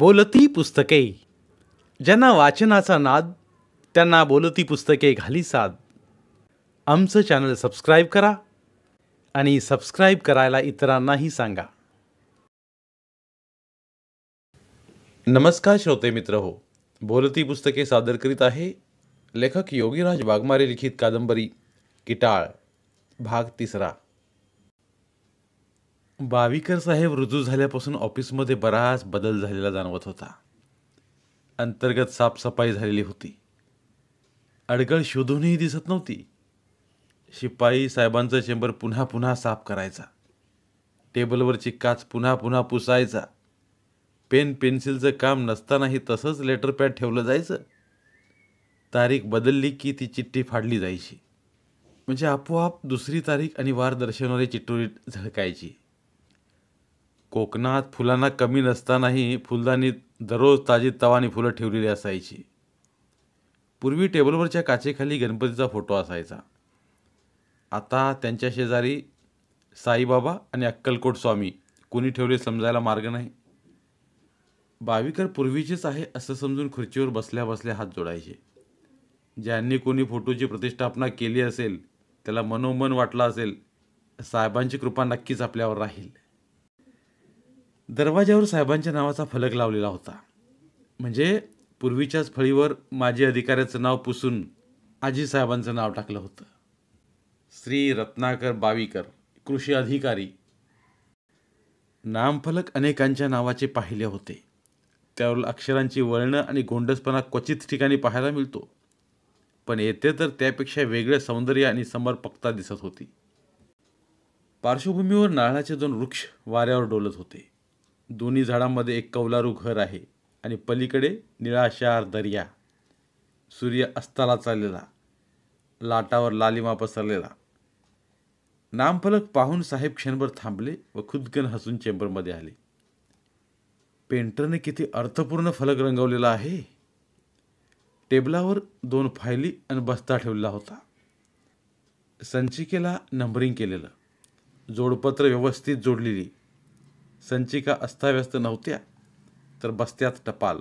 बोलती पुस्तके ज्यांना वाचनाचा नाद त्यांना बोलती पुस्तके घाली साद आमचं चॅनल सबस्क्राईब करा आणि सबस्क्राईब करायला इतरांनाही सांगा नमस्कार श्रोते मित्र हो बोलती पुस्तके सादर करीत आहे लेखक योगीराज वाघमारे लिखित कादंबरी किटाळ भाग तिसरा बाविकर साहेब रुजू झाल्यापासून ऑफिसमध्ये बराच बदल झालेला जाणवत होता अंतर्गत साफसफाई झालेली होती अडगळ शोधूनही दिसत नव्हती शिपाई साहेबांचं चेंबर पुन्हा पुन्हा साफ करायचा टेबलवरची काच पुन्हा पुन्हा पुसायचा पेन पेन्सिलचं काम नसतानाही तसंच लेटर पॅड ठेवलं जायचं तारीख बदलली की ती चिठ्ठी फाडली जायची म्हणजे आपोआप दुसरी तारीख आणि वार दर्शवणारी चिठ्ठोरी झळकायची कोकणात फुलांना कमी नसतानाही फुलदाणीत दररोज ताजी तवानी फुलं ठेवलेली असायची पूर्वी टेबलवरच्या काचेखाली गणपतीचा फोटो असायचा आता त्यांच्या शेजारी साईबाबा आणि अक्कलकोट स्वामी कोणी ठेवले समजायला मार्ग नाही बावीकर पूर्वीचेच आहे असं समजून खुर्चीवर बसल्या बसल्या हात जोडायचे ज्यांनी कोणी फोटोची प्रतिष्ठापना केली असेल त्याला मनोमन वाटला असेल साहेबांची कृपा नक्कीच आपल्यावर राहील दरवाजावर साहेबांच्या नावाचा फलक लावलेला होता म्हणजे पूर्वीच्याच फळीवर माजी अधिकाऱ्याचं नाव पुसून आजी साहेबांचं नाव टाकलं होतं श्री रत्नाकर बावीकर कृषी अधिकारी नामफलक अनेकांच्या नावाचे पाहिले होते त्यावर अक्षरांची वळणं आणि गोंडसपणा क्वचित ठिकाणी पाहायला मिळतो पण येथे तर त्यापेक्षा वेगळे सौंदर्य आणि समर्पकता दिसत होती पार्श्वभूमीवर नारळाचे दोन वृक्ष वाऱ्यावर डोलत होते दोन्ही झाडांमध्ये एक कौलारू घर आहे आणि पलीकडे निळाशार दर्या सूर्य अस्ताला चाललेला लाटावर लालिमा पसरलेला नामफलक पाहून साहेब क्षणभर थांबले व खुदगन हसून चेंबरमध्ये आले पेंटरने किती अर्थपूर्ण फलक रंगवलेला आहे टेबलावर दोन फायली आणि बस्ता ठेवलेला होता संचिकेला नंबरिंग केलेलं जोडपत्र व्यवस्थित जोडलेली संचिका अस्ताव्यस्त नव्हत्या तर बस्त्यात टपाल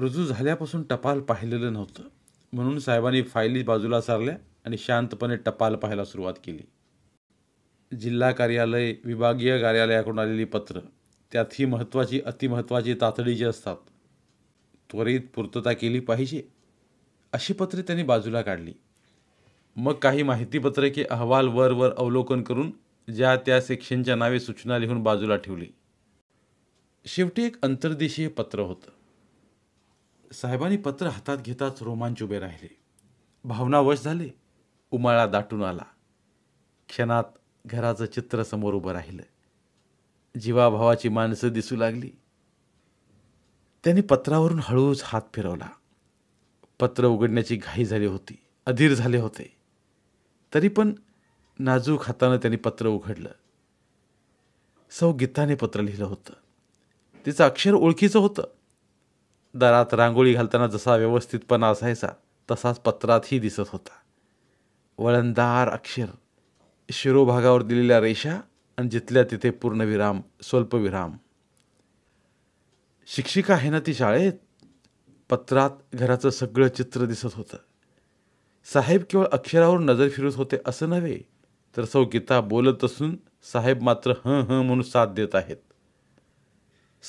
रुजू झाल्यापासून टपाल पाहिलेलं नव्हतं म्हणून साहेबांनी फायली बाजूला सारल्या आणि शांतपणे टपाल पाहायला सुरुवात केली जिल्हा कार्यालय विभागीय कार्यालयाकडून आलेली पत्र त्यात ही महत्त्वाची अतिमहत्त्वाची तातडीची असतात त्वरित पूर्तता केली पाहिजे अशी पत्रे त्यांनी बाजूला काढली मग काही माहितीपत्रके अहवाल वर वर अवलोकन करून ज्या त्या सेक्शनच्या नावे सूचना लिहून बाजूला ठेवली शेवटी एक अंतर्देशीय पत्र होतं साहेबांनी पत्र हातात घेताच रोमांच उभे राहिले भावनावश झाले उमाळा दाटून आला क्षणात घराचं चित्र समोर उभं राहिलं जीवाभावाची माणसं दिसू लागली त्यांनी पत्रावरून हळूच हात फिरवला पत्र उघडण्याची घाई झाली होती अधीर झाले होते तरी पण नाजूक हातानं त्यांनी पत्र उघडलं सौ गीताने पत्र लिहिलं होतं तिचं अक्षर ओळखीचं होतं दारात रांगोळी घालताना जसा व्यवस्थितपणा असायचा तसाच पत्रातही दिसत होता वळणदार अक्षर शिरोभागावर दिलेल्या रेषा आणि जिथल्या तिथे पूर्णविराम स्वल्पविराम शिक्षिका आहे ना ती शाळेत पत्रात घराचं सगळं चित्र दिसत होतं साहेब केवळ अक्षरावर नजर फिरत होते असं नव्हे तर सौ गीता बोलत असून साहेब मात्र ह ह म्हणून साथ देत आहेत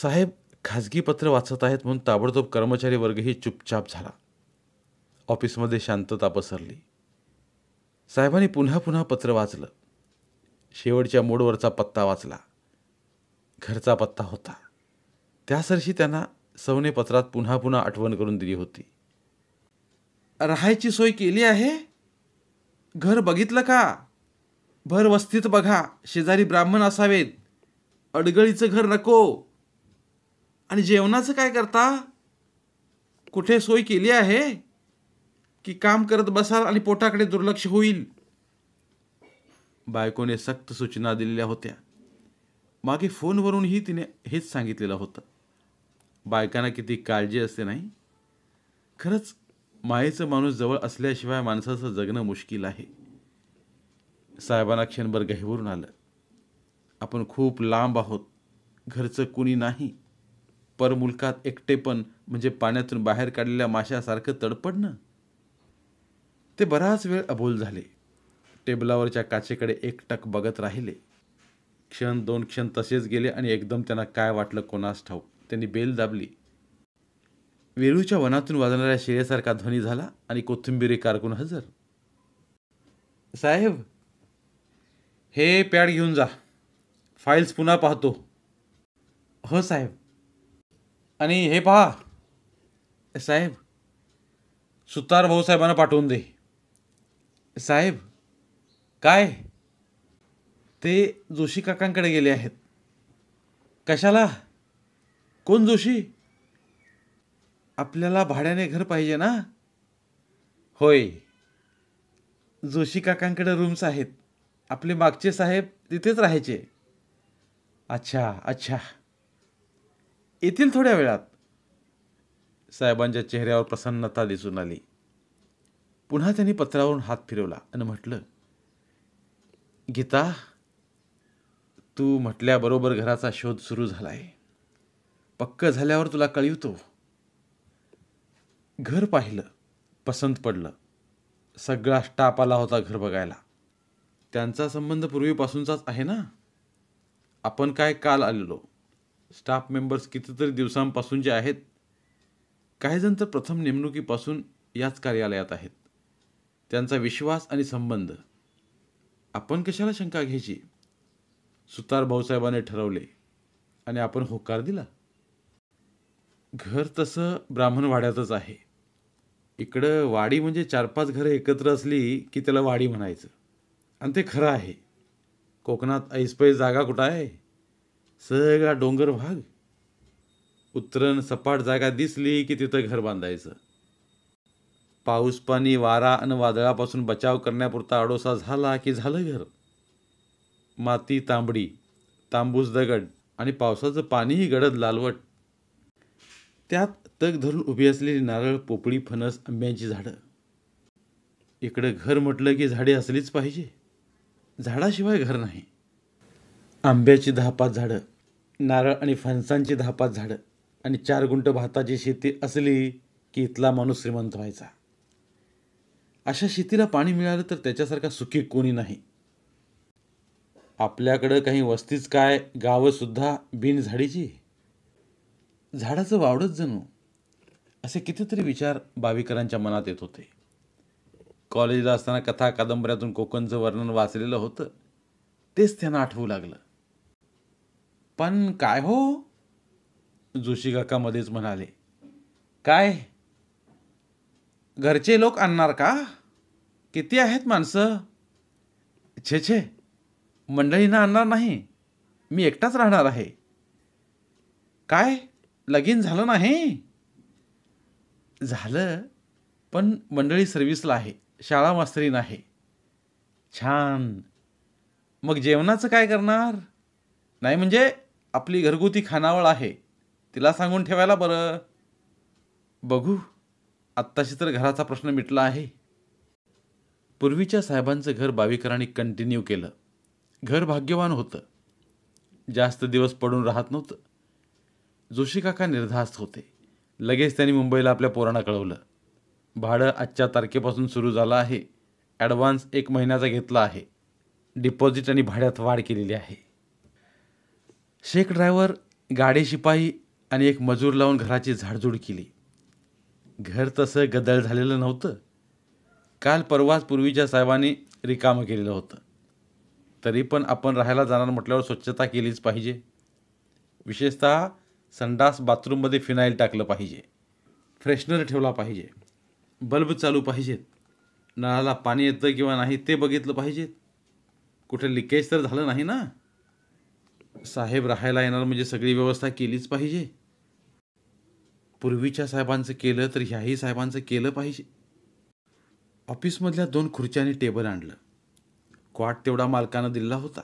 साहेब खाजगी पत्र वाचत आहेत म्हणून ताबडतोब कर्मचारी वर्गही चुपचाप झाला ऑफिसमध्ये शांतता पसरली साहेबांनी पुन्हा पुन्हा पत्र वाचलं शेवटच्या मोडवरचा पत्ता वाचला घरचा पत्ता होता त्यासरशी त्यांना सवने पत्रात पुन्हा पुन्हा आठवण करून दिली होती राहायची सोय केली आहे घर बघितलं का भर वस्तीत बघा शेजारी ब्राह्मण असावेत अडगळीचं घर नको आणि जेवणाचं काय करता कुठे सोय केली आहे की काम करत बसाल आणि पोटाकडे दुर्लक्ष होईल बायकोने सक्त सूचना दिलेल्या होत्या मागे फोनवरूनही तिने हेच सांगितलेलं होतं बायकांना किती काळजी असते नाही खरंच मायेचं माणूस जवळ असल्याशिवाय माणसाचं जगणं मुश्किल आहे साहेबांना क्षणभर गहिवरून आलं आपण खूप लांब आहोत घरचं कुणी नाही परमुलकात एकटेपण म्हणजे पाण्यातून बाहेर काढलेल्या माशासारखं तडपडणं ते बराच वेळ अबोल झाले टेबलावरच्या काचेकडे एकटक बघत राहिले क्षण दोन क्षण तसेच गेले आणि एकदम त्यांना काय वाटलं कोणास ठाऊक त्यांनी बेल दाबली वेरूच्या वनातून वाजणाऱ्या शिरेसारखा ध्वनी झाला आणि कोथिंबिरी कारकून हजर साहेब हे पॅड घेऊन जा फाईल्स पुन्हा पाहतो हो साहेब आणि हे पहा साहेब सुतार भाऊसाहेबांना पाठवून दे साहेब काय ते जोशी काकांकडे गेले आहेत कशाला कोण जोशी आपल्याला भाड्याने घर पाहिजे ना होय जोशी काकांकडे रूम्स आहेत आपले मागचे साहेब तिथेच राहायचे अच्छा अच्छा येथील थोड्या वेळात साहेबांच्या चेहऱ्यावर प्रसन्नता दिसून आली पुन्हा त्यांनी पत्रावरून हात फिरवला आणि म्हटलं गीता तू म्हटल्याबरोबर घराचा शोध सुरू झाला आहे पक्क झाल्यावर तुला कळवतो घर पाहिलं पसंत पडलं सगळा स्टाप आला होता घर बघायला त्यांचा संबंध पूर्वीपासूनचाच आहे ना आपण काय काल आलेलो स्टाफ मेंबर्स कितीतरी दिवसांपासून जे आहेत काहीजण तर प्रथम नेमणुकीपासून याच कार्यालयात आहेत त्यांचा विश्वास आणि संबंध आपण कशाला शंका घ्यायची सुतार भाऊसाहेबाने ठरवले आणि आपण होकार दिला घर तसं वाड्यातच आहे इकडं वाडी म्हणजे चार पाच घरं एकत्र असली की त्याला वाडी म्हणायचं आणि ते खरं आहे कोकणात ऐसपैस जागा कुठं आहे सगळा डोंगर भाग उतरण सपाट जागा दिसली की तिथं घर बांधायचं पाऊस पाणी वारा आणि वादळापासून बचाव करण्यापुरता अडोसा झाला की झालं घर माती तांबडी तांबूस दगड आणि पावसाचं पाणीही गडद लालवट त्यात तग धरून उभी असलेली नारळ पोपळी फणस आंब्यांची झाडं इकडं घर म्हटलं की झाडे असलीच पाहिजे झाडाशिवाय घर नाही आंब्याची दहा पाच झाडं नारळ आणि फणसांची दहा पाच झाडं आणि चार गुंट भाताची शेती असली की इथला माणूस श्रीमंत व्हायचा अशा शेतीला पाणी मिळालं तर त्याच्यासारखा सुखी कोणी नाही आपल्याकडं काही वस्तीच काय गावंसुद्धा झाडीची झाडाचं वावडच जणू असे कितीतरी विचार बाविकरांच्या मनात येत होते कॉलेजला असताना कथा कादंबऱ्यातून कोकणचं वर्णन वाचलेलं होतं तेच त्यांना आठवू लागलं पण काय हो जोशी काका मध्येच म्हणाले काय घरचे लोक आणणार का किती आहेत माणसं छे छे मंडळींना आणणार नाही मी एकटाच राहणार आहे काय लगीन झालं नाही झालं पण मंडळी सर्व्हिसला आहे शाळा मास्तरी नाही छान मग जेवणाचं काय करणार नाही म्हणजे आपली घरगुती खानावळ आहे तिला सांगून ठेवायला बरं बघू आत्ताशी तर घराचा प्रश्न मिटला आहे पूर्वीच्या साहेबांचं घर बावीकरांनी कंटिन्यू केलं घर भाग्यवान होतं जास्त दिवस पडून राहत नव्हतं जोशी काका निर्धास्त होते लगेच त्यांनी मुंबईला आपल्या पोरांना कळवलं भाडं आजच्या तारखेपासून सुरू झालं आहे ॲडव्हान्स एक महिन्याचा घेतला आहे डिपॉझिट आणि भाड्यात वाढ केलेली आहे शेख ड्रायव्हर गाडी शिपाई आणि एक मजूर लावून घराची झाडझूड केली घर तसं गदळ झालेलं नव्हतं काल परवाच पूर्वीच्या साहेबांनी रिकामं केलेलं होतं तरी पण आपण राहायला जाणार म्हटल्यावर स्वच्छता केलीच पाहिजे विशेषतः संडास बाथरूममध्ये फिनाईल टाकलं पाहिजे फ्रेशनर ठेवला पाहिजे बल्ब चालू पाहिजेत नळाला पाणी येतं किंवा नाही ते बघितलं पाहिजेत कुठे लिकेज तर झालं नाही ना साहेब राहायला येणार म्हणजे सगळी व्यवस्था केलीच पाहिजे पूर्वीच्या साहेबांचं केलं तर ह्याही साहेबांचं केलं पाहिजे ऑफिसमधल्या दोन खुर्च्याने टेबल आणलं क्वाट तेवढा मालकानं दिला होता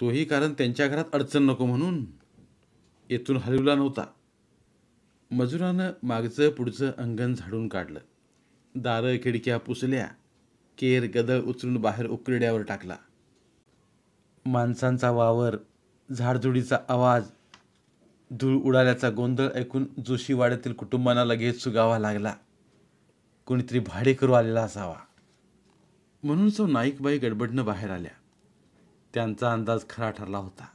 तोही कारण त्यांच्या घरात अडचण नको म्हणून येथून हलवला नव्हता मजुरानं मागचं पुढचं अंगण झाडून काढलं दारं खिडक्या पुसल्या केर गदळ उचलून बाहेर उकरड्यावर टाकला माणसांचा वावर झाडझुडीचा आवाज धूळ उडाल्याचा गोंधळ ऐकून जोशीवाड्यातील कुटुंबांना लगेच सुगावा लागला कोणीतरी भाडे करू आलेला असावा म्हणून सो नाईकबाई गडबडनं बाहेर आल्या त्यांचा अंदाज खरा ठरला होता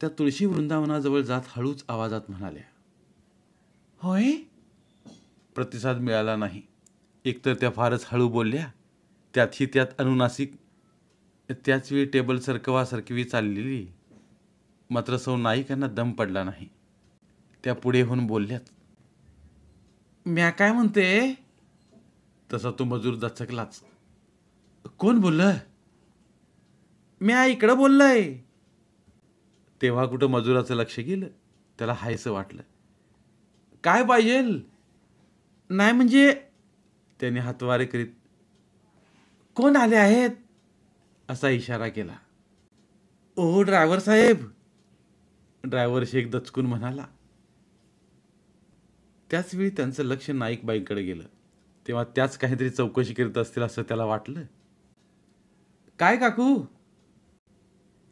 त्या तुळशी वृंदावनाजवळ जात हळूच आवाजात म्हणाल्या होय प्रतिसाद मिळाला नाही एकतर त्या फारच हळू बोलल्या त्यातही त्यात अनुनासिक त्याच वेळी टेबल सरकवा सरकवी चाललेली मात्र सौ नाईकांना दम पडला नाही त्या पुढे होऊन बोलल्यात म्या काय म्हणते तसा तो मजूर दचकलाच कोण बोललं म्या इकडं बोललंय तेव्हा कुठं मजुराचं लक्ष गेलं त्याला हायसं वाटलं काय पाहिजेल नाही म्हणजे त्याने हातवारे करीत कोण आले आहेत असा इशारा केला ओ ड्रायव्हर साहेब ड्रायव्हर शेख दचकून म्हणाला त्याचवेळी त्यांचं लक्ष बाईककडे गेलं तेव्हा त्याच काहीतरी चौकशी करीत असतील असं त्याला वाटलं काय काकू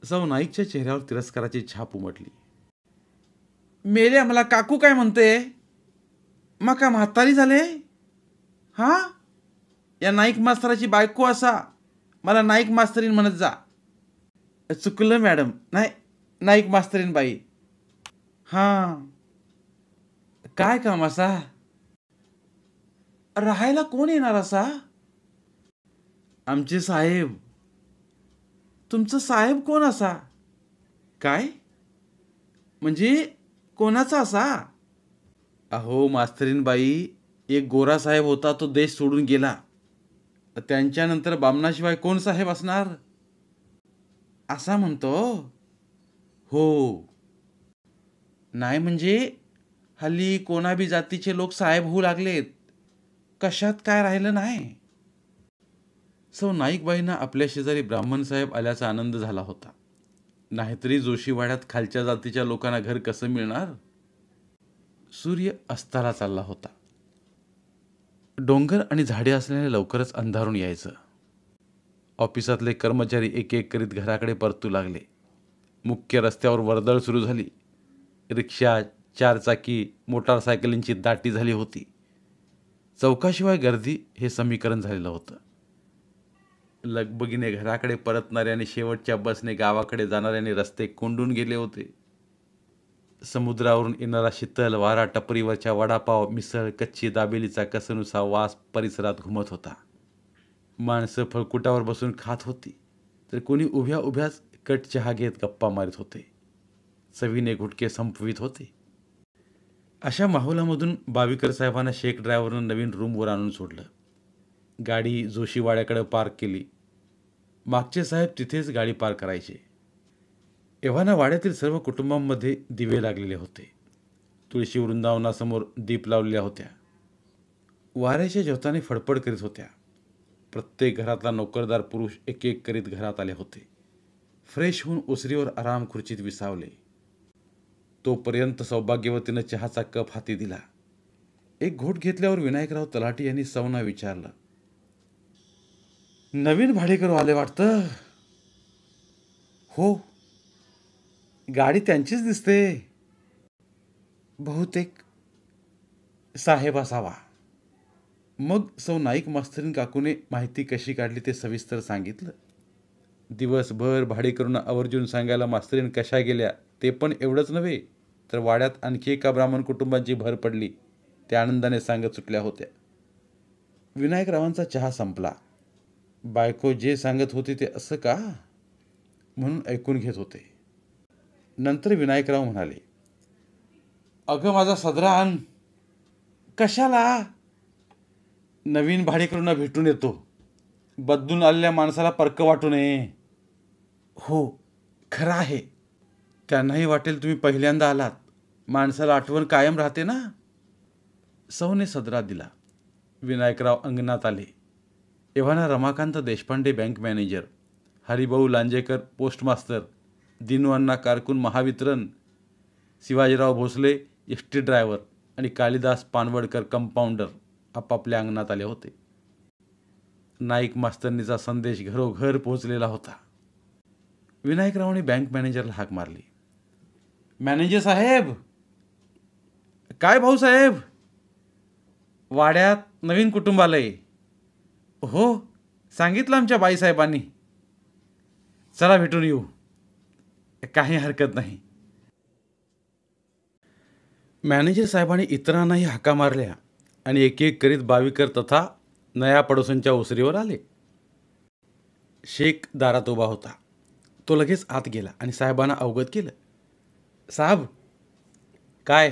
सौ नाईकच्या चेहऱ्यावर तिरस्काराची छाप उमटली मेले मला काकू काय म्हणते मका म्हातारी झाले हा या नाईक मास्तराची बायको असा मला नाईक मास्तरीन म्हणत जा चुकलं मॅडम नाही नाईक मास्तरीन बाई हां काय काम असा राहायला कोण येणार असा आमचे साहेब तुमचं साहेब कोण असा काय म्हणजे कोणाचा असा अहो मास्तरीन बाई एक गोरा साहेब होता तो देश सोडून गेला त्यांच्यानंतर बामणाशिवाय कोण साहेब असणार असा म्हणतो हो नाही म्हणजे हल्ली कोणाबी जातीचे लोक साहेब होऊ लागलेत कशात काय राहिलं नाही सौ नाईकबाईंना आपल्या शेजारी ब्राह्मण साहेब आल्याचा आनंद झाला होता नाहीतरी जोशीवाड्यात खालच्या जातीच्या लोकांना घर कसं मिळणार सूर्य अस्ताला चालला होता डोंगर आणि झाडे असल्याने लवकरच अंधारून यायचं ऑफिसातले कर्मचारी एक एक करीत घराकडे परतू लागले मुख्य रस्त्यावर वर्दळ सुरू झाली रिक्षा चारचाकी मोटारसायकलींची दाटी झाली होती चौकाशिवाय गर्दी हे समीकरण झालेलं होतं लगबगीने घराकडे परतणाऱ्याने शेवटच्या बसने गावाकडे जाणाऱ्याने रस्ते कोंडून गेले होते समुद्रावरून येणारा शीतल वारा टपरीवरच्या वडापाव मिसळ कच्ची दाबेलीचा कसनुसा वास परिसरात घुमत होता माणसं फळकुटावर बसून खात होती तर कोणी उभ्या उभ्याच कट चहा घेत गप्पा मारित होते चवीने घुटके संपवित होते अशा माहोलामधून बावीकर साहेबांना शेख ड्रायव्हरनं नवीन रूमवर आणून सोडलं गाडी जोशीवाड्याकडे पार्क केली मागचे साहेब तिथेच गाडी पार्क करायचे एव्हाना वाड्यातील सर्व कुटुंबांमध्ये दिवे लागलेले होते तुळशी वृंदावनासमोर दीप लावलेल्या होत्या वाऱ्याच्या जेवताने फडफड करीत होत्या प्रत्येक घरातला नोकरदार पुरुष एक एक करीत घरात आले होते फ्रेश होऊन उसरीवर आराम खुर्चीत विसावले तोपर्यंत सौभाग्यवतीनं चहाचा कप हाती दिला एक घोट घेतल्यावर विनायकराव तलाटी यांनी सौना विचारलं नवीन भाडेकरू आले वाटतं हो गाडी त्यांचीच दिसते बहुतेक साहेब असावा मग सौ नाईक मास्तरीन काकूने माहिती कशी काढली ते सविस्तर सांगितलं दिवसभर भाडे करून आवर्जून सांगायला मास्तरीन कशा गेल्या ते पण एवढंच नव्हे तर वाड्यात आणखी एका ब्राह्मण कुटुंबाची भर पडली त्या आनंदाने सांगत सुटल्या होत्या विनायकरावांचा चहा संपला बायको जे सांगत होती ते असं का म्हणून ऐकून घेत होते नंतर विनायकराव म्हणाले अगं माझा सदरा कशाला नवीन भाडेकरूंना भेटून येतो बदलून आलेल्या माणसाला परक वाटू नये हो खरं आहे त्यांनाही वाटेल तुम्ही पहिल्यांदा आलात माणसाला आठवण कायम राहते ना सौने सदरा दिला विनायकराव अंगणात आले एव्हाना Ramakant Deshpande bank manager Haribhau Lanjekar postmaster दिनवांना कारकून Mahavitaran Shivajirao Bhosale S T driver आणि कालिदास पानवडकर कंपाऊंडर आपापल्या अंगणात आले होते नाईक मास्तरनीचा संदेश घरोघर पोहोचलेला होता विनायकरावांनी बँक मॅनेजरला हाक मारली मॅनेजर साहेब काय भाऊ साहेब वाड्यात नवीन कुटुंब आलंय हो सांगितलं आमच्या बाईसाहेबांनी चला भेटून येऊ काही हरकत नाही मॅनेजर साहेबांनी इतरांनाही हाका मारल्या आणि एक एक करीत बावीकर तथा नया पडोसांच्या ओसरीवर आले शेख दारात उभा होता तो लगेच आत गेला आणि साहेबांना अवगत केलं साहेब काय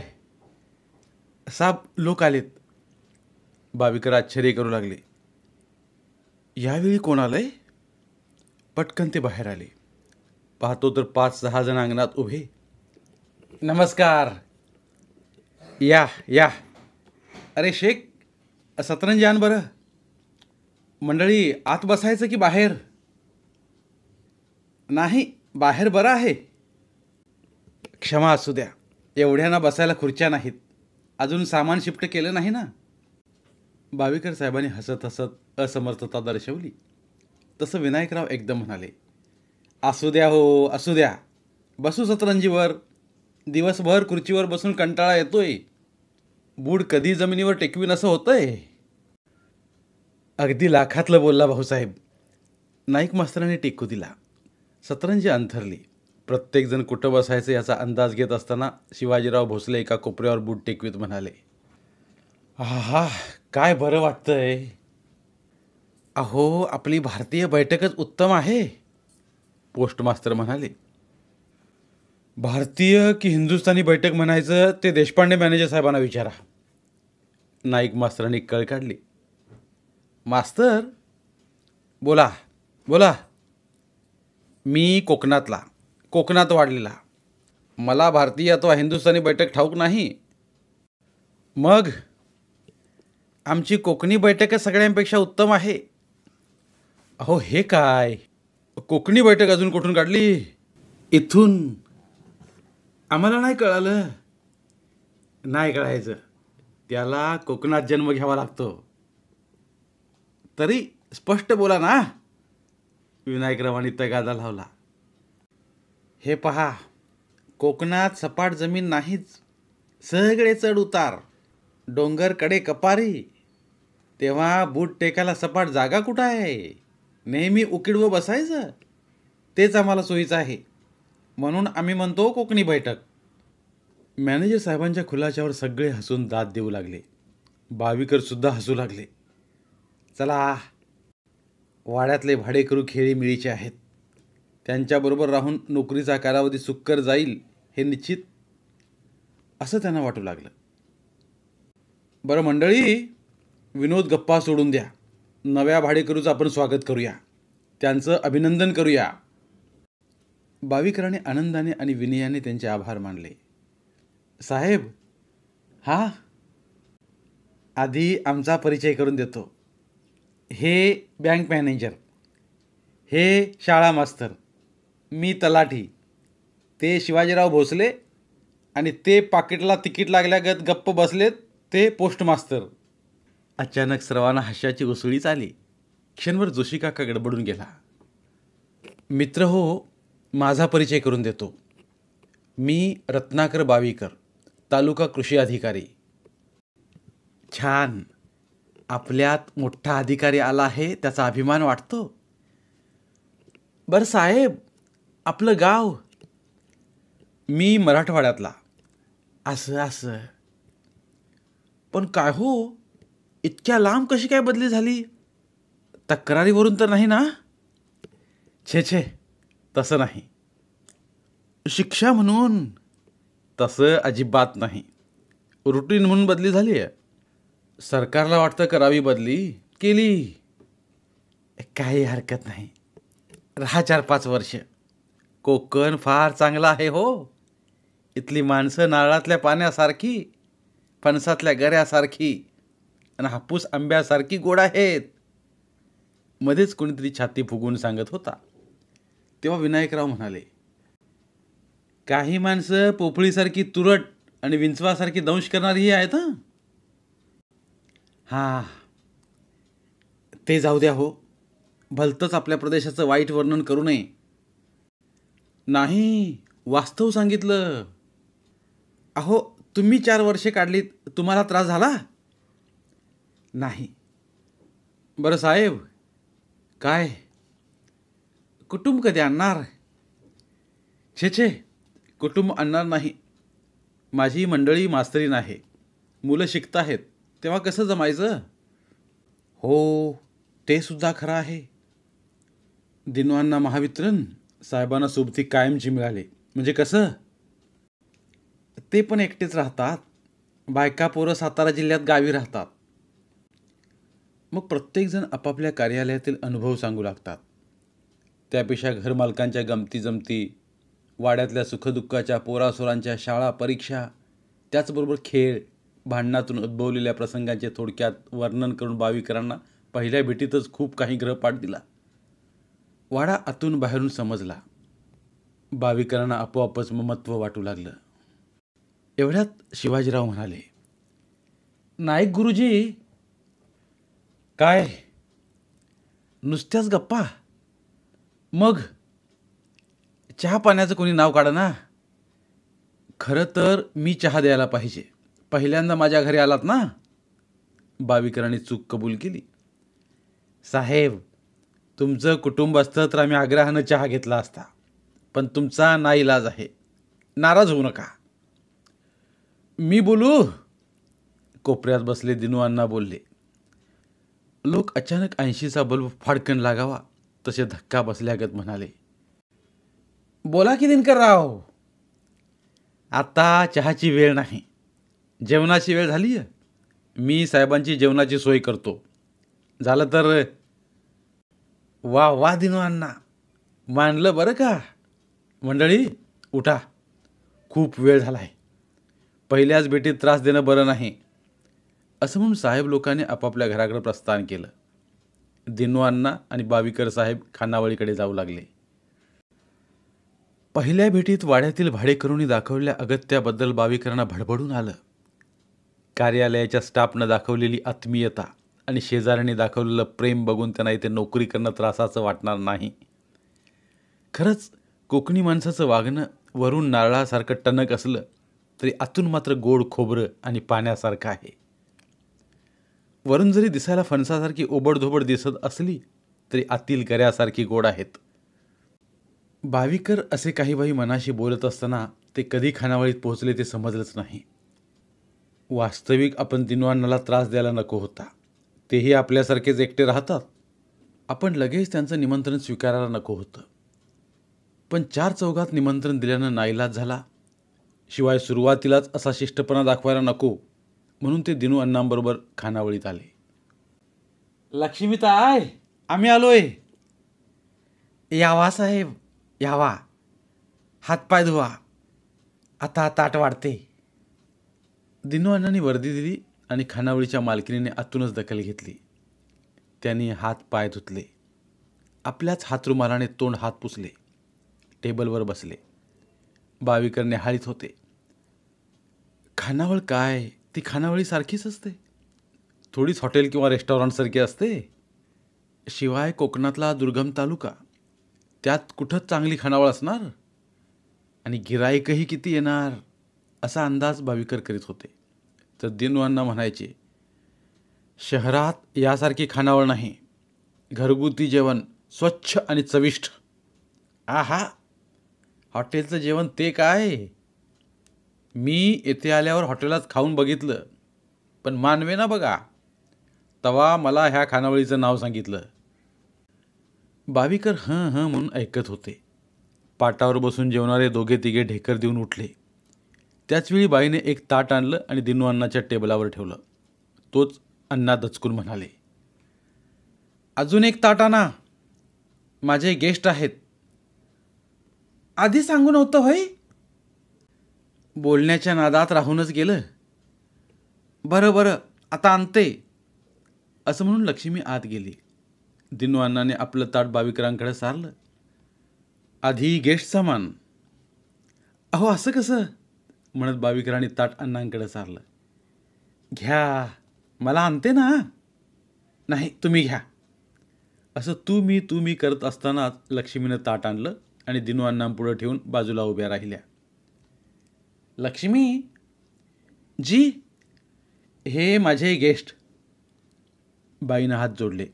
साहेब लोक आलेत बावीकर आश्चर्य करू लागले यावेळी कोण आलंय पटकन ते बाहेर आले पाहतो तर पाच सहा जण अंगणात उभे नमस्कार या या अरे शेख सतरंज आण बरं मंडळी आत बसायचं की बाहेर नाही बाहेर बरं आहे क्षमा असू द्या एवढ्यांना बसायला खुर्च्या नाहीत अजून सामान शिफ्ट केलं नाही ना बावीकर साहेबांनी हसत हसत असमर्थता दर्शवली तसं विनायकराव एकदम म्हणाले असू द्या हो असू द्या बसू सतरंजीवर दिवसभर खुर्चीवर बसून कंटाळा येतोय बूड कधी जमिनीवर टेकवीन असं होतंय अगदी लाखातलं बोलला भाऊसाहेब नाईक मास्तराने टेकू दिला सतरंजी अंथरली प्रत्येकजण कुठं बसायचं याचा अंदाज घेत असताना शिवाजीराव भोसले एका कोपऱ्यावर बूट टेकवीत म्हणाले हा काय बरं वाटतंय अहो आपली भारतीय बैठकच उत्तम आहे मास्तर म्हणाले भारतीय की हिंदुस्थानी बैठक म्हणायचं ते देशपांडे मॅनेजर साहेबांना विचारा नाईक मास्तरांनी कळ काढली मास्तर बोला बोला मी कोकणातला कोकणात वाढलेला मला भारतीय अथवा हिंदुस्थानी बैठक ठाऊक नाही मग आमची कोकणी बैठक सगळ्यांपेक्षा उत्तम आहे अहो हे काय कोकणी बैठक अजून कुठून काढली इथून आम्हाला नाही कळालं नाही कळायचं त्याला कोकणात जन्म घ्यावा लागतो तरी स्पष्ट बोला ना विनायकरावांनी तगादा लावला हे पहा कोकणात सपाट जमीन नाहीच सगळे चढ उतार डोंगरकडे कपारी तेव्हा बूट टेकायला सपाट जागा कुठं आहे नेहमी उकीड व बसायचं तेच आम्हाला सोयीचं आहे म्हणून आम्ही म्हणतो कोकणी बैठक मॅनेजर साहेबांच्या खुलाशावर सगळे हसून दाद देऊ लागले सुद्धा हसू लागले चला वाड्यातले भाडेकरू खेळी मिळीचे आहेत त्यांच्याबरोबर राहून नोकरीचा कालावधी सुक्कर जाईल हे निश्चित असं त्यांना वाटू लागलं बरं मंडळी विनोद गप्पा सोडून द्या नव्या भाडेकरूचं आपण स्वागत करूया त्यांचं अभिनंदन करूया भाविकराने आनंदाने आणि विनयाने त्यांचे आभार मानले साहेब हा आधी आमचा परिचय करून देतो हे बँक मॅनेजर हे शाळा मास्तर मी तलाठी ते शिवाजीराव भोसले आणि ते पाकिटला तिकीट लागल्यागत गप्प बसलेत ते पोस्टमास्तर अचानक सर्वांना हश्याची उसळीच आली क्षणभर जोशी काका गडबडून गेला मित्र हो माझा परिचय करून देतो मी रत्नाकर बावीकर तालुका कृषी अधिकारी छान आपल्यात मोठा अधिकारी आला आहे त्याचा अभिमान वाटतो बर साहेब आपलं गाव मी मराठवाड्यातला असं असं पण काय हो इतक्या लांब कशी काय बदली झाली तक्रारीवरून तर नाही ना छे छे तसं नाही शिक्षा म्हणून तसं अजिबात नाही रुटीन म्हणून बदली झाली आहे सरकारला वाटतं करावी बदली केली काही हरकत नाही राहा चार पाच वर्ष कोकण फार चांगला आहे हो इथली माणसं नारळातल्या पाण्यासारखी फणसातल्या गऱ्यासारखी आणि हापूस आंब्यासारखी गोड आहेत मध्येच कोणीतरी छाती फुगून सांगत होता तेव्हा विनायकराव म्हणाले काही माणसं पोपळीसारखी तुरट आणि विंचवासारखी दंश करणारीही आहेत हां ते जाऊ द्या हो भलतंच आपल्या प्रदेशाचं वाईट वर्णन करू नये नाही वास्तव सांगितलं अहो तुम्ही चार वर्षे काढलीत तुम्हाला त्रास झाला नाही बरं साहेब काय कुटुंब कधी आणणार छे छे कुटुंब आणणार नाही माझी मंडळी मास्तरी आहे मुलं शिकत आहेत तेव्हा कसं जमायचं हो ते सुद्धा खरं आहे दिनवांना महावितरण साहेबांना सोबती कायमची मिळाली म्हणजे कसं ते पण एकटेच राहतात बायका पोरं सातारा जिल्ह्यात गावी राहतात मग प्रत्येकजण आपापल्या कार्यालयातील अनुभव सांगू लागतात त्यापेक्षा घरमालकांच्या गमती जमती वाड्यातल्या सुखदुःखाच्या पोरासोरांच्या शाळा परीक्षा त्याचबरोबर खेळ भांडणातून उद्भवलेल्या प्रसंगांचे थोडक्यात वर्णन करून भाविकरांना पहिल्या भेटीतच खूप काही ग्रहपाठ दिला वाडा आतून बाहेरून समजला भाविकरांना आपोआपच ममत्व वाटू लागलं एवढ्यात शिवाजीराव म्हणाले नाईक गुरुजी काय नुसत्याच गप्पा मग चहा पाण्याचं कोणी नाव काढा ना खरं तर मी चहा द्यायला पाहिजे पहिल्यांदा माझ्या घरी आलात ना बाविकरांनी चूक कबूल केली साहेब तुमचं कुटुंब असतं तर आम्ही आग्रहानं चहा घेतला असता पण तुमचा नाईलाज आहे नाराज होऊ नका मी बोलू कोपऱ्यात बसले दिनू बोलले लोक अचानक ऐंशीचा बल्ब फाडकन लागावा तसे धक्का बसल्यागत म्हणाले बोला की दिनकर राव आता चहाची वेळ नाही जेवणाची वेळ झाली मी साहेबांची जेवणाची सोय करतो झालं तर वा वा दिनो अण्णा मानलं बरं का मंडळी उठा खूप वेळ झाला आहे पहिल्याच भेटीत त्रास देणं बरं नाही असं म्हणून साहेब लोकांनी आपापल्या घराकडे प्रस्थान केलं दिनवांना आणि बाविकर साहेब खानावळीकडे जाऊ लागले पहिल्या भेटीत वाड्यातील भाडेकरूंनी दाखवलेल्या अगत्याबद्दल बाविकरांना भडबडून आलं कार्यालयाच्या स्टाफनं दाखवलेली आत्मीयता आणि शेजाऱ्यांनी दाखवलेलं प्रेम बघून त्यांना इथे नोकरी करणं त्रासाचं वाटणार नाही खरंच कोकणी माणसाचं वागणं वरून नारळासारखं टणक असलं तरी आतून मात्र गोड खोबरं आणि पाण्यासारखं आहे वरून जरी दिसायला फणसासारखी ओबडधोबड दिसत असली तरी आतील गऱ्यासारखी गोड आहेत भाविकर असे काही भाई मनाशी बोलत असताना ते कधी खानावळीत पोहोचले ते समजलंच नाही वास्तविक आपण दिनवानाला त्रास द्यायला नको होता तेही आपल्यासारखेच एकटे राहतात आपण लगेच त्यांचं निमंत्रण स्वीकारायला नको होतं पण चार चौघात निमंत्रण दिल्यानं नाईलाज झाला शिवाय सुरुवातीलाच असा शिष्टपणा दाखवायला नको म्हणून ते दिनू अण्णांबरोबर खानावळीत आले आय आम्ही आलोय यावा साहेब यावा हातपाय धुवा आता ताट वाढते दिनू अण्णांनी वर्दी दिली आणि खानावळीच्या मालकिनीने आतूनच दखल घेतली त्यांनी हात पाय धुतले आपल्याच हातरुमालाने तोंड हात पुसले टेबलवर बसले बावीकरने हाळीत होते खानावळ काय ती खानावळी सारखीच असते थोडीच हॉटेल किंवा रेस्टॉरंटसारखी असते शिवाय कोकणातला दुर्गम तालुका त्यात कुठंच चांगली खानावळ असणार आणि गिरायकही किती येणार असा अंदाज भाविकर करीत होते तर दिनवांना म्हणायचे शहरात यासारखी खानावळ नाही घरगुती जेवण स्वच्छ आणि चविष्ट आहा हॉटेलचं जेवण ते काय मी येथे आल्यावर हॉटेलात खाऊन बघितलं पण मानवे ना बघा तवा मला ह्या खानावळीचं नाव सांगितलं बावीकर हं हं म्हणून ऐकत होते पाटावर बसून जेवणारे दोघे तिघे ढेकर देऊन उठले त्याचवेळी बाईने एक ताट आणलं आणि दिनू अण्णाच्या टेबलावर ठेवलं तोच अण्णा दचकून म्हणाले अजून एक ताट आणा माझे गेस्ट आहेत आधी सांगू नव्हतं भाई बोलण्याच्या नादात राहूनच गेलं बरं बरं आता आणते असं म्हणून लक्ष्मी आत गेली दिनू अण्णाने आपलं ताट बाविकरांकडे सारलं आधी गेस्ट सामान अहो असं कसं म्हणत बाविकरांनी ताट अण्णांकडे सारलं घ्या मला आणते ना नाही तुम्ही घ्या असं तू मी तू मी करत असतानाच लक्ष्मीनं ताट आणलं आणि दिनू अण्णांपुढं ठेवून बाजूला उभ्या राहिल्या लक्ष्मी जी हे माझे गेस्ट बाईनं हात जोडले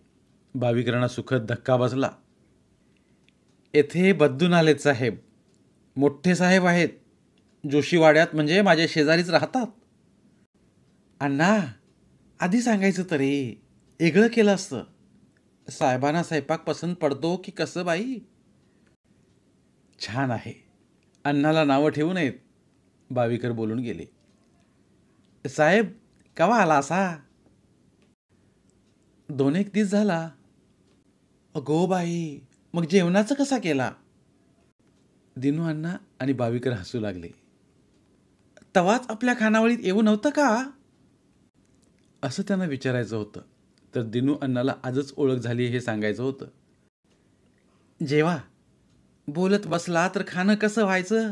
भाविकरांना सुखद धक्का बसला येथे बद्दून आलेत साहेब मोठे साहेब आहेत जोशीवाड्यात म्हणजे माझ्या शेजारीच राहतात अण्णा आधी सांगायचं तरी वेगळं केलं असतं साहेबांना स्वयंपाक पसंत पडतो की कसं बाई छान आहे अण्णाला नावं ठेवू नयेत बावीकर बोलून गेले साहेब कवा आला असा दोन एक दिस झाला अगो बाई मग जेवणाचं कसा केला दिनू अण्णा आणि बावीकर हसू लागले तवाच आपल्या खानावळीत येऊ नव्हतं का असं त्यांना विचारायचं होतं तर दिनू अण्णाला आजच ओळख झाली हे सांगायचं होतं जेवा बोलत बसला तर खाणं कसं व्हायचं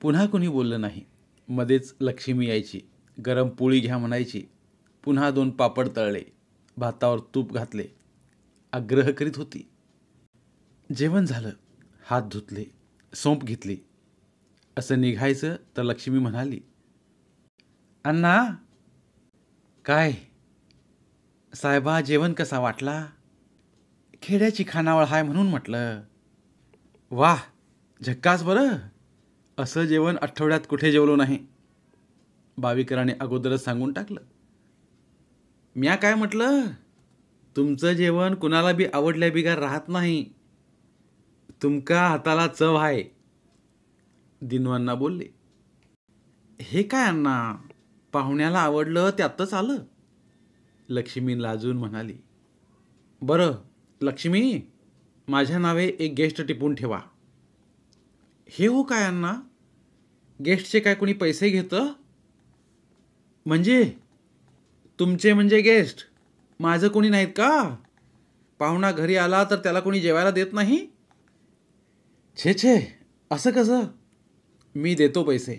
पुन्हा कुणी बोललं नाही मध्येच लक्ष्मी यायची गरम पोळी घ्या म्हणायची पुन्हा दोन पापड तळले भातावर तूप घातले आग्रह करीत होती जेवण झालं हात धुतले सोंप घेतली असं निघायचं तर लक्ष्मी म्हणाली अण्णा काय साहेबा जेवण कसा वाटला खेड्याची खानावळ हाय म्हणून म्हटलं वाह झक्कास बरं असं जेवण आठवड्यात कुठे जेवलो नाही बाविकराने अगोदरच सांगून टाकलं म्या काय म्हटलं तुमचं जेवण कुणाला बी आवडल्या बिगार राहत नाही तुमका हाताला चव आहे दिनवांना बोलले हे काय अण्णा पाहुण्याला आवडलं त्यातच आलं लक्ष्मी लाजून म्हणाली बरं लक्ष्मी माझ्या नावे एक गेस्ट टिपून ठेवा हे हो काय अण्णा गेस्टचे काय कोणी पैसे घेतं म्हणजे तुमचे म्हणजे गेस्ट माझं कोणी नाहीत का पाहुणा घरी आला तर त्याला कोणी जेवायला देत नाही छे छे असं कसं मी देतो पैसे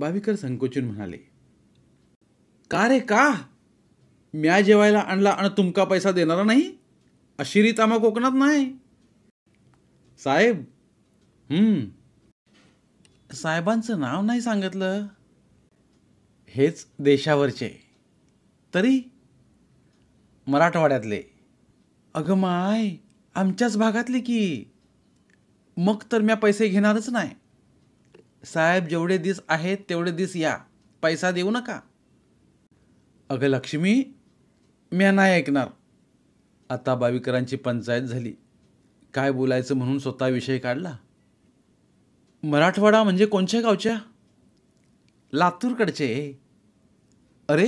बाबीकर संकोचून म्हणाले का रे का म्या जेवायला आणला आणि तुमका पैसा देणारा नाही अशी रीत आम्हा कोकणात नाही साहेब हम्म साहेबांचं नाव नाही सांगितलं हेच देशावरचे तरी मराठवाड्यातले अगं माय आमच्याच भागातले की मग तर म्या पैसे घेणारच नाही साहेब जेवढे दिस आहेत तेवढे दिस या पैसा देऊ नका अगं लक्ष्मी म्या नाही ऐकणार आता बावीकरांची पंचायत झाली काय बोलायचं म्हणून स्वतः विषय काढला मराठवाडा म्हणजे कोणच्या गावच्या लातूरकडचे अरे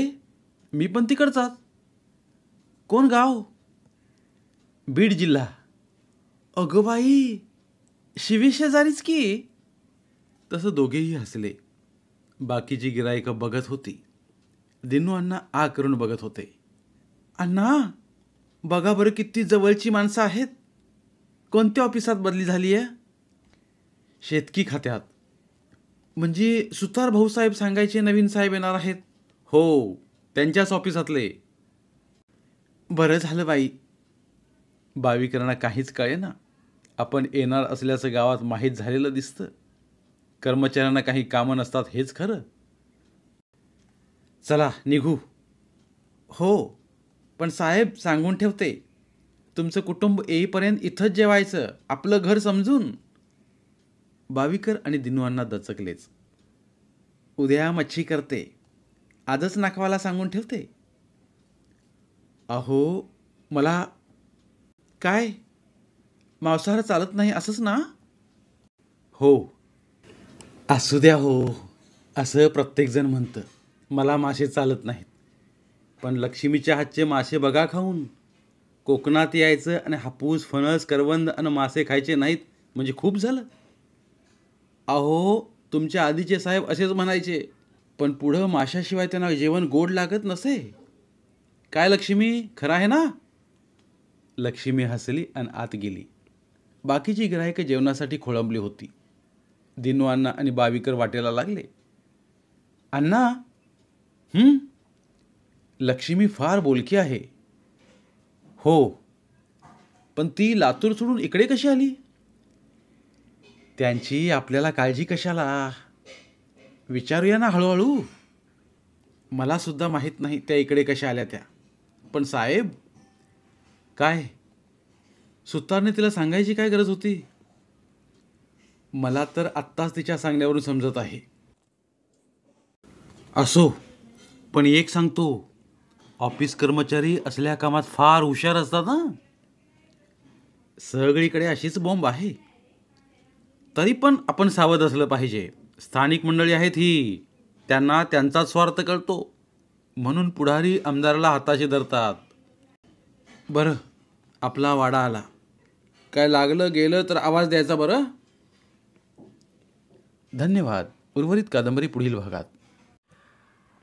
मी पण तिकडचाच कोण गाव बीड जिल्हा अगं बाई शिवीशेजारीच की तसं दोघेही हसले बाकीची गिरायक बघत होती दिनू अण्णा आ करून बघत होते अण्णा बघा बरं किती जवळची माणसं आहेत कोणत्या ऑफिसात बदली झाली आहे शेतकी खात्यात म्हणजे सुतार भाऊसाहेब सांगायचे नवीन साहेब येणार आहेत हो त्यांच्याच ऑफिसातले बरं झालं बाई बावीकरणा काहीच कळे ना आपण येणार असल्याचं गावात माहीत झालेलं दिसतं कर्मचाऱ्यांना काही कामं नसतात हेच खरं चला निघू हो पण साहेब सांगून ठेवते तुमचं कुटुंब येईपर्यंत इथंच जेवायचं आपलं घर समजून बावीकर आणि दिनूंना दचकलेच उद्या मच्छी करते आजच नाकवाला सांगून ठेवते अहो मला काय मांसाहार चालत नाही असंच ना हो असू द्या हो असं प्रत्येकजण म्हणतं मला मासे चालत नाहीत पण लक्ष्मीच्या हातचे मासे बघा खाऊन कोकणात यायचं आणि हापूस फणस करवंद आणि मासे खायचे नाहीत म्हणजे खूप झालं अहो तुमच्या आधीचे साहेब असेच म्हणायचे पण पुढं माशाशिवाय त्यांना जेवण गोड लागत नसे काय लक्ष्मी खरं आहे ना लक्ष्मी हसली आणि आत गेली बाकीची ग्राहकं जेवणासाठी खोळंबली होती दिनू अण्णा आणि बावीकर वाटेला लागले अण्णा लक्ष्मी फार बोलकी आहे हो पण ती लातूर सोडून इकडे कशी आली त्यांची आपल्याला काळजी कशाला विचारूया ना हळूहळू सुद्धा माहीत नाही त्या इकडे कशा आल्या त्या पण साहेब काय सुतारने तिला सांगायची काय गरज होती मला तर आत्ताच तिच्या सांगण्यावरून समजत आहे असो पण एक सांगतो ऑफिस कर्मचारी असल्या कामात फार हुशार असतात ना सगळीकडे अशीच बॉम्ब आहे तरी पण आपण सावध असलं पाहिजे स्थानिक मंडळी आहेत ही त्यांना त्यांचाच स्वार्थ कळतो म्हणून पुढारी आमदाराला हाताशी धरतात बरं आपला वाडा आला काय लागलं गेलं तर आवाज द्यायचा बरं धन्यवाद उर्वरित कादंबरी पुढील भागात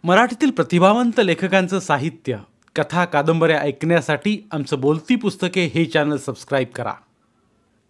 मराठीतील प्रतिभावंत लेखकांचं साहित्य कथा कादंबऱ्या ऐकण्यासाठी आमचं बोलती पुस्तके हे चॅनल सबस्क्राईब करा